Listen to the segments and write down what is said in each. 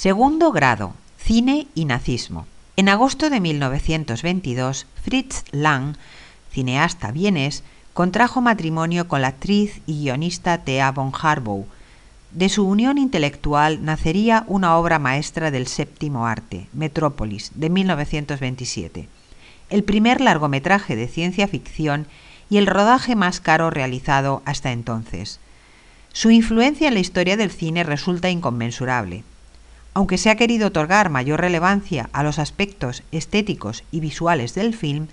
Segundo grado, cine y nazismo. En agosto de 1922, Fritz Lang, cineasta vienés, contrajo matrimonio con la actriz y guionista Thea von Harbow. De su unión intelectual nacería una obra maestra del séptimo arte, Metrópolis, de 1927, el primer largometraje de ciencia ficción y el rodaje más caro realizado hasta entonces. Su influencia en la historia del cine resulta inconmensurable. Aunque se ha querido otorgar mayor relevancia a los aspectos estéticos y visuales del film,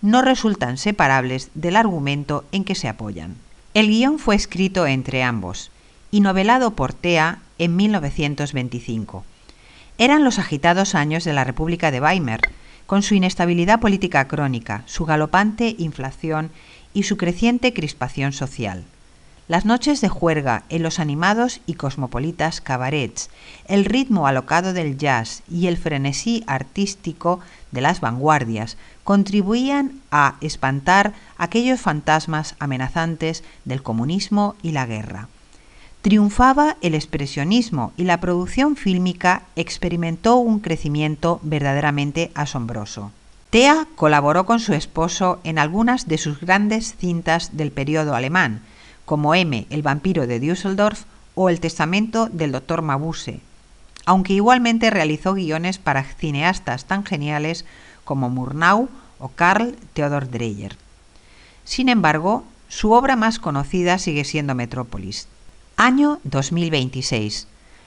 no resultan separables del argumento en que se apoyan. El guión fue escrito entre ambos y novelado por Thea en 1925. Eran los agitados años de la República de Weimar, con su inestabilidad política crónica, su galopante inflación y su creciente crispación social las noches de juerga en los animados y cosmopolitas cabarets, el ritmo alocado del jazz y el frenesí artístico de las vanguardias contribuían a espantar aquellos fantasmas amenazantes del comunismo y la guerra. Triunfaba el expresionismo y la producción fílmica experimentó un crecimiento verdaderamente asombroso. Thea colaboró con su esposo en algunas de sus grandes cintas del periodo alemán, como M, el vampiro de Düsseldorf, o El testamento del doctor Mabuse, aunque igualmente realizó guiones para cineastas tan geniales como Murnau o Carl Theodor Dreyer. Sin embargo, su obra más conocida sigue siendo Metrópolis. Año 2026.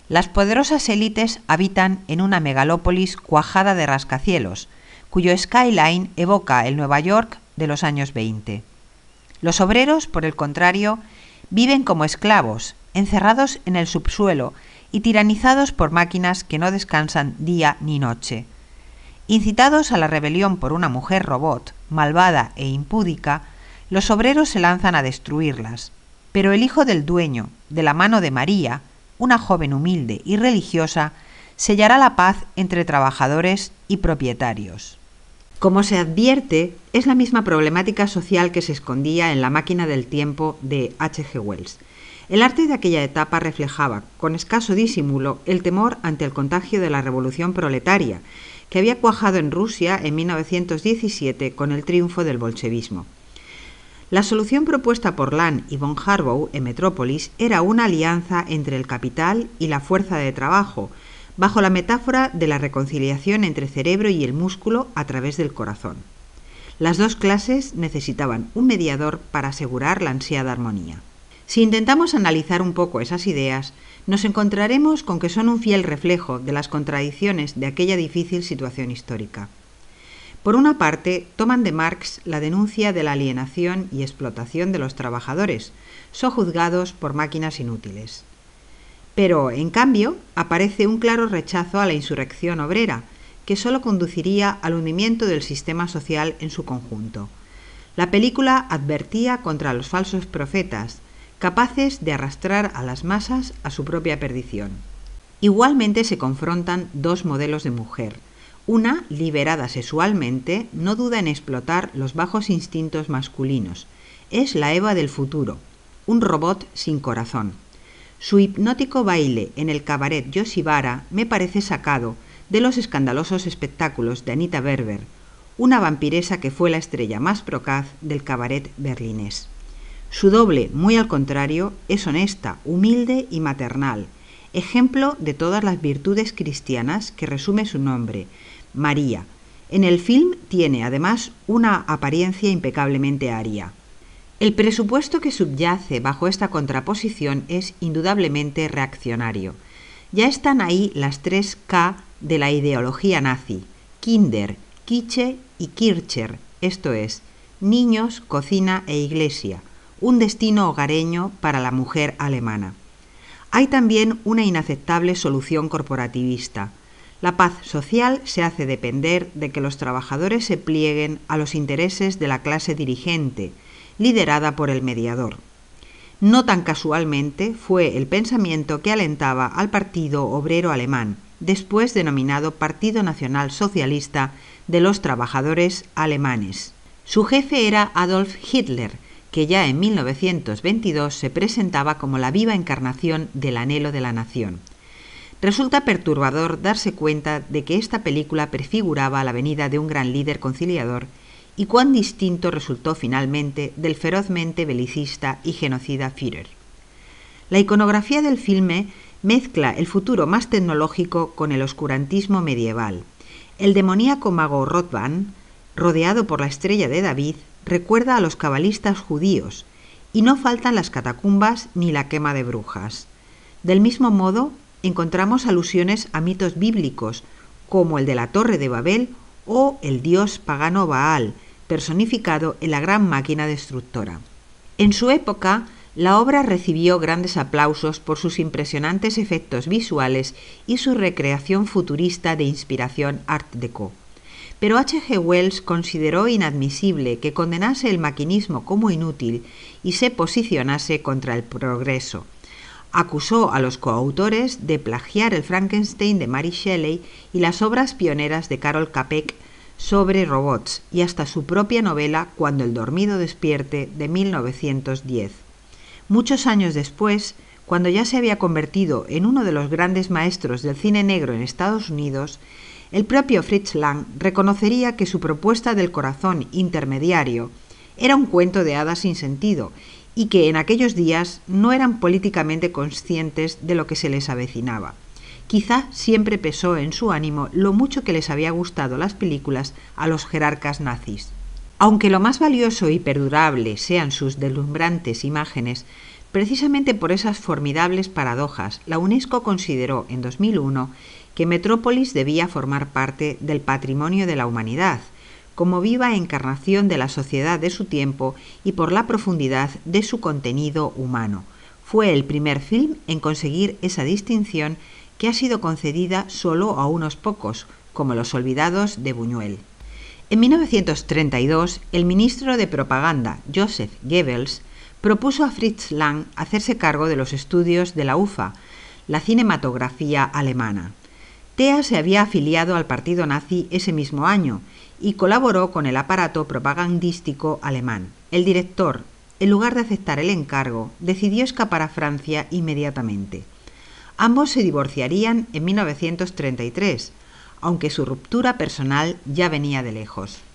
Las poderosas élites habitan en una megalópolis cuajada de rascacielos, cuyo skyline evoca el Nueva York de los años 20. Los obreros, por el contrario, viven como esclavos, encerrados en el subsuelo y tiranizados por máquinas que no descansan día ni noche. Incitados a la rebelión por una mujer robot, malvada e impúdica, los obreros se lanzan a destruirlas. Pero el hijo del dueño, de la mano de María, una joven humilde y religiosa, sellará la paz entre trabajadores y propietarios. Como se advierte, es la misma problemática social que se escondía en la máquina del tiempo de H.G. Wells. El arte de aquella etapa reflejaba, con escaso disimulo, el temor ante el contagio de la revolución proletaria, que había cuajado en Rusia en 1917 con el triunfo del bolchevismo. La solución propuesta por Land y von Harbaugh en Metrópolis era una alianza entre el capital y la fuerza de trabajo, bajo la metáfora de la reconciliación entre cerebro y el músculo a través del corazón. Las dos clases necesitaban un mediador para asegurar la ansiada armonía. Si intentamos analizar un poco esas ideas, nos encontraremos con que son un fiel reflejo de las contradicciones de aquella difícil situación histórica. Por una parte, toman de Marx la denuncia de la alienación y explotación de los trabajadores, sojuzgados por máquinas inútiles. Pero, en cambio, aparece un claro rechazo a la insurrección obrera, que solo conduciría al hundimiento del sistema social en su conjunto. La película advertía contra los falsos profetas, capaces de arrastrar a las masas a su propia perdición. Igualmente se confrontan dos modelos de mujer. Una, liberada sexualmente, no duda en explotar los bajos instintos masculinos. Es la Eva del futuro, un robot sin corazón. Su hipnótico baile en el cabaret Yoshibara me parece sacado de los escandalosos espectáculos de Anita Berber, una vampiresa que fue la estrella más procaz del cabaret berlinés. Su doble, muy al contrario, es honesta, humilde y maternal, ejemplo de todas las virtudes cristianas que resume su nombre, María. En el film tiene además una apariencia impecablemente aria. El presupuesto que subyace bajo esta contraposición es indudablemente reaccionario. Ya están ahí las tres K de la ideología nazi, Kinder, Kiche y Kircher, esto es, niños, cocina e iglesia, un destino hogareño para la mujer alemana. Hay también una inaceptable solución corporativista. La paz social se hace depender de que los trabajadores se plieguen a los intereses de la clase dirigente, liderada por el mediador. No tan casualmente fue el pensamiento que alentaba al Partido Obrero Alemán, después denominado Partido Nacional Socialista de los Trabajadores Alemanes. Su jefe era Adolf Hitler, que ya en 1922 se presentaba como la viva encarnación del anhelo de la nación. Resulta perturbador darse cuenta de que esta película prefiguraba la venida de un gran líder conciliador y cuán distinto resultó finalmente del ferozmente belicista y genocida Führer. La iconografía del filme mezcla el futuro más tecnológico con el oscurantismo medieval. El demoníaco mago Rothman, rodeado por la estrella de David, recuerda a los cabalistas judíos, y no faltan las catacumbas ni la quema de brujas. Del mismo modo, encontramos alusiones a mitos bíblicos, como el de la Torre de Babel o el dios pagano Baal, personificado en la gran máquina destructora. En su época, la obra recibió grandes aplausos por sus impresionantes efectos visuales y su recreación futurista de inspiración Art Deco. Pero H.G. Wells consideró inadmisible que condenase el maquinismo como inútil y se posicionase contra el progreso, acusó a los coautores de plagiar el Frankenstein de Mary Shelley y las obras pioneras de Carol Capek sobre robots y hasta su propia novela Cuando el dormido despierte de 1910. Muchos años después, cuando ya se había convertido en uno de los grandes maestros del cine negro en Estados Unidos, el propio Fritz Lang reconocería que su propuesta del corazón intermediario era un cuento de hadas sin sentido y que en aquellos días no eran políticamente conscientes de lo que se les avecinaba. Quizá siempre pesó en su ánimo lo mucho que les había gustado las películas a los jerarcas nazis. Aunque lo más valioso y perdurable sean sus deslumbrantes imágenes, precisamente por esas formidables paradojas, la UNESCO consideró en 2001 que Metrópolis debía formar parte del patrimonio de la humanidad como viva encarnación de la sociedad de su tiempo y por la profundidad de su contenido humano. Fue el primer film en conseguir esa distinción que ha sido concedida solo a unos pocos, como Los Olvidados de Buñuel. En 1932, el ministro de Propaganda, Joseph Goebbels, propuso a Fritz Lang hacerse cargo de los estudios de la UFA, la cinematografía alemana. Thea se había afiliado al partido nazi ese mismo año y colaboró con el aparato propagandístico alemán. El director, en lugar de aceptar el encargo, decidió escapar a Francia inmediatamente. Ambos se divorciarían en 1933, aunque su ruptura personal ya venía de lejos.